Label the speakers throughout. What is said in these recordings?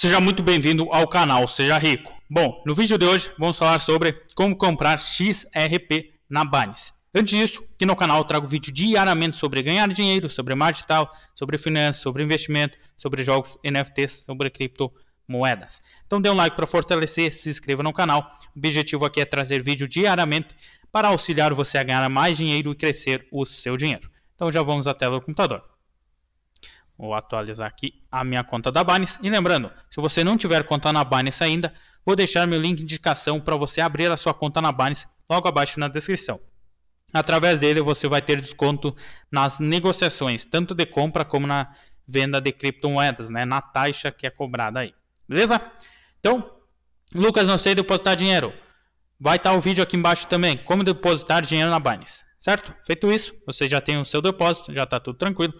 Speaker 1: Seja muito bem-vindo ao canal Seja Rico. Bom, no vídeo de hoje vamos falar sobre como comprar XRP na Binance. Antes disso, aqui no canal eu trago vídeo diariamente sobre ganhar dinheiro, sobre marketing sobre finanças, sobre investimento, sobre jogos, NFTs, sobre criptomoedas. Então dê um like para fortalecer, se inscreva no canal. O objetivo aqui é trazer vídeo diariamente para auxiliar você a ganhar mais dinheiro e crescer o seu dinheiro. Então já vamos à tela do computador. Vou atualizar aqui a minha conta da Binance. E lembrando, se você não tiver conta na Binance ainda, vou deixar meu link de indicação para você abrir a sua conta na Binance logo abaixo na descrição. Através dele você vai ter desconto nas negociações, tanto de compra como na venda de criptomoedas, né? na taxa que é cobrada aí. Beleza? Então, Lucas, não sei depositar dinheiro. Vai estar tá o vídeo aqui embaixo também, como depositar dinheiro na Binance. Certo? Feito isso, você já tem o seu depósito, já está tudo tranquilo.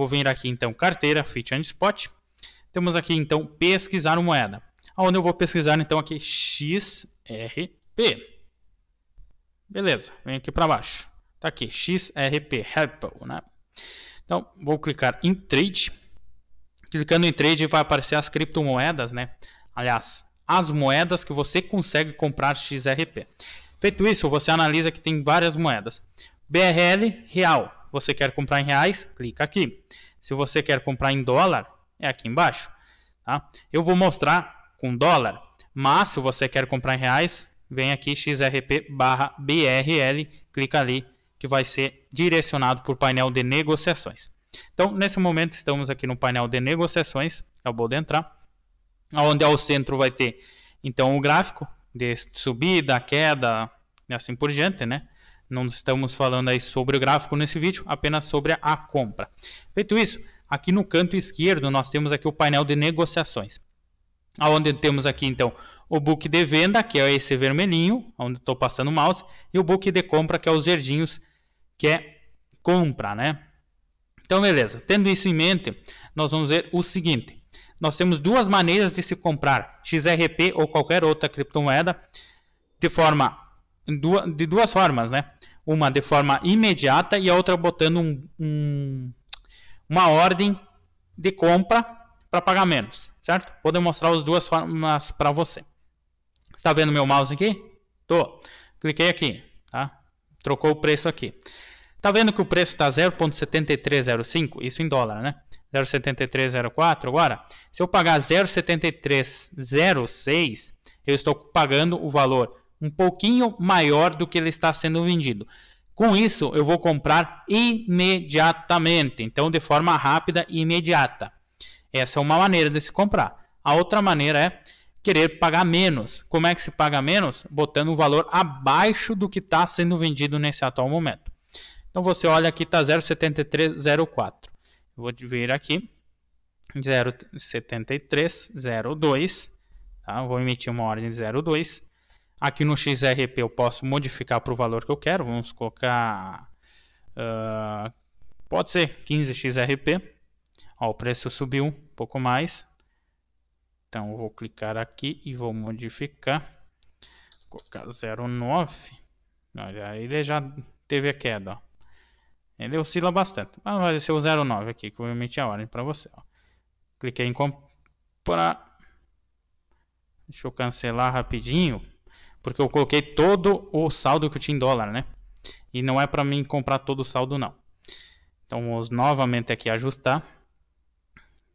Speaker 1: Vou vir aqui então carteira, fit and spot. Temos aqui então pesquisar moeda. Onde eu vou pesquisar então aqui XRP. Beleza, vem aqui para baixo. Tá aqui, XRP, Ripple, né? Então, vou clicar em trade. Clicando em trade vai aparecer as criptomoedas, né? Aliás, as moedas que você consegue comprar XRP. Feito isso, você analisa que tem várias moedas. BRL, real você quer comprar em reais, clica aqui. Se você quer comprar em dólar, é aqui embaixo. Tá? Eu vou mostrar com dólar, mas se você quer comprar em reais, vem aqui XRP barra BRL, clica ali que vai ser direcionado para o painel de negociações. Então, nesse momento, estamos aqui no painel de negociações, acabou de entrar, onde ao centro vai ter, então, o gráfico de subida, queda e assim por diante, né? Não estamos falando aí sobre o gráfico nesse vídeo, apenas sobre a compra. Feito isso, aqui no canto esquerdo nós temos aqui o painel de negociações. Onde temos aqui então o book de venda, que é esse vermelhinho, onde estou passando o mouse, e o book de compra, que é os verdinhos, que é compra, né? Então, beleza. Tendo isso em mente, nós vamos ver o seguinte. Nós temos duas maneiras de se comprar XRP ou qualquer outra criptomoeda de forma de duas formas, né? Uma de forma imediata e a outra botando um, um, uma ordem de compra para pagar menos, certo? Vou demonstrar as duas formas para você. Está vendo meu mouse aqui? Tô. Cliquei aqui, tá? Trocou o preço aqui. Tá vendo que o preço está 0.7305, isso em dólar, né? 0.7304 agora. Se eu pagar 0.7306, eu estou pagando o valor um pouquinho maior do que ele está sendo vendido. Com isso, eu vou comprar imediatamente, então de forma rápida e imediata. Essa é uma maneira de se comprar. A outra maneira é querer pagar menos. Como é que se paga menos? Botando um valor abaixo do que está sendo vendido nesse atual momento. Então você olha aqui, está 0,7304. Vou vir aqui, 0,7302. Tá? Vou emitir uma ordem de 0,2. Aqui no XRP eu posso modificar para o valor que eu quero. Vamos colocar. Uh, pode ser 15 XRP. Ó, o preço subiu um pouco mais. Então eu vou clicar aqui e vou modificar. Vou colocar 0,9. Olha, ele já teve a queda. Ó. Ele oscila bastante. Mas o 0,9 aqui, que eu meti a ordem para você. Ó. Cliquei em comprar. Deixa eu cancelar rapidinho porque eu coloquei todo o saldo que eu tinha em dólar, né? E não é para mim comprar todo o saldo, não. Então vamos novamente aqui ajustar.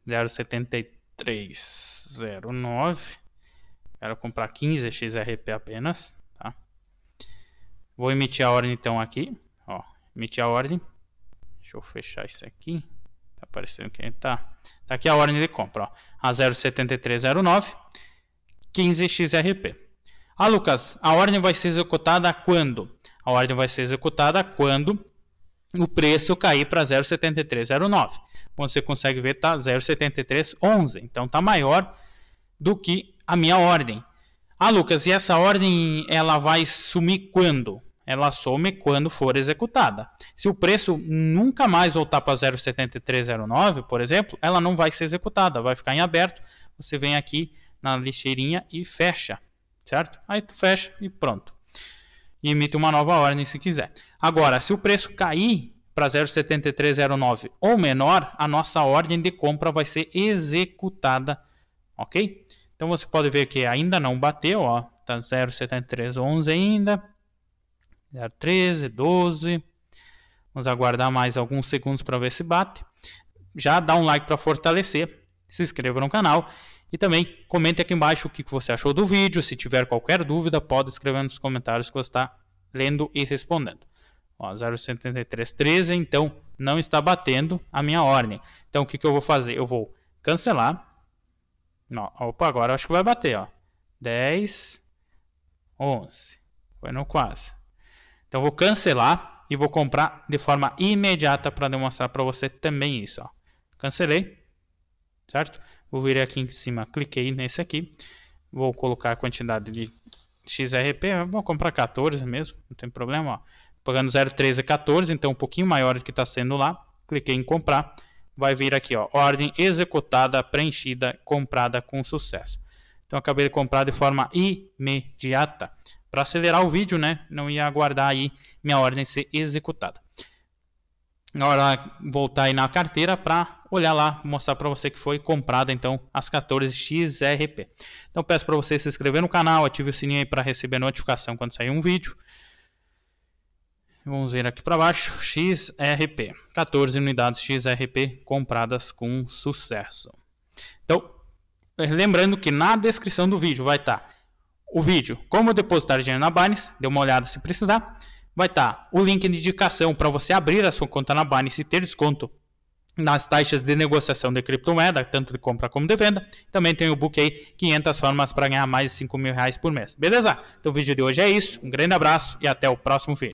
Speaker 1: 0,7309. Quero comprar 15 XRP apenas, tá? Vou emitir a ordem então aqui, ó, emitir a ordem. Deixa eu fechar isso aqui. Tá aparecendo quem tá. Tá aqui a ordem de compra, ó. A 0,7309, 15 XRP. Ah, Lucas, a ordem vai ser executada quando? A ordem vai ser executada quando o preço cair para 0,7309. Você consegue ver tá 0,7311, então tá maior do que a minha ordem. Ah, Lucas, e essa ordem ela vai sumir quando? Ela some quando for executada. Se o preço nunca mais voltar para 0,7309, por exemplo, ela não vai ser executada, vai ficar em aberto. Você vem aqui na lixeirinha e fecha certo? Aí tu fecha e pronto. E emite uma nova ordem se quiser. Agora, se o preço cair para 0,7309 ou menor, a nossa ordem de compra vai ser executada, ok? Então você pode ver que ainda não bateu, ó, tá 0,7311 ainda, 0,13, 12. Vamos aguardar mais alguns segundos para ver se bate. Já dá um like para fortalecer, se inscreva no canal e também comente aqui embaixo o que você achou do vídeo. Se tiver qualquer dúvida, pode escrever nos comentários que eu estou lendo e respondendo. 07313, então não está batendo a minha ordem. Então o que, que eu vou fazer? Eu vou cancelar. Não, opa, agora acho que vai bater. Ó. 10, 11. Foi no quase. Então vou cancelar e vou comprar de forma imediata para demonstrar para você também isso. Ó. Cancelei, certo? Vou vir aqui em cima, cliquei nesse aqui. Vou colocar a quantidade de XRP, vou comprar 14 mesmo, não tem problema, ó. Pagando 0,13 a 14, então um pouquinho maior do que está sendo lá. Cliquei em comprar, vai vir aqui, ó, ordem executada, preenchida, comprada com sucesso. Então acabei de comprar de forma imediata. Para acelerar o vídeo, né, não ia aguardar aí minha ordem ser executada. Agora voltar aí na carteira para olhar lá, mostrar para você que foi comprada então as 14 XRP. Então peço para você se inscrever no canal, ative o sininho aí para receber notificação quando sair um vídeo. Vamos ver aqui para baixo, XRP, 14 unidades XRP compradas com sucesso. Então, lembrando que na descrição do vídeo vai estar tá o vídeo como depositar dinheiro na Binance, dê uma olhada se precisar. Vai estar tá o link de indicação para você abrir a sua conta na Binance e ter desconto nas taxas de negociação de criptomoeda, tanto de compra como de venda. Também tem o book aí, 500 formas para ganhar mais de 5 mil reais por mês. Beleza? Então o vídeo de hoje é isso. Um grande abraço e até o próximo vídeo.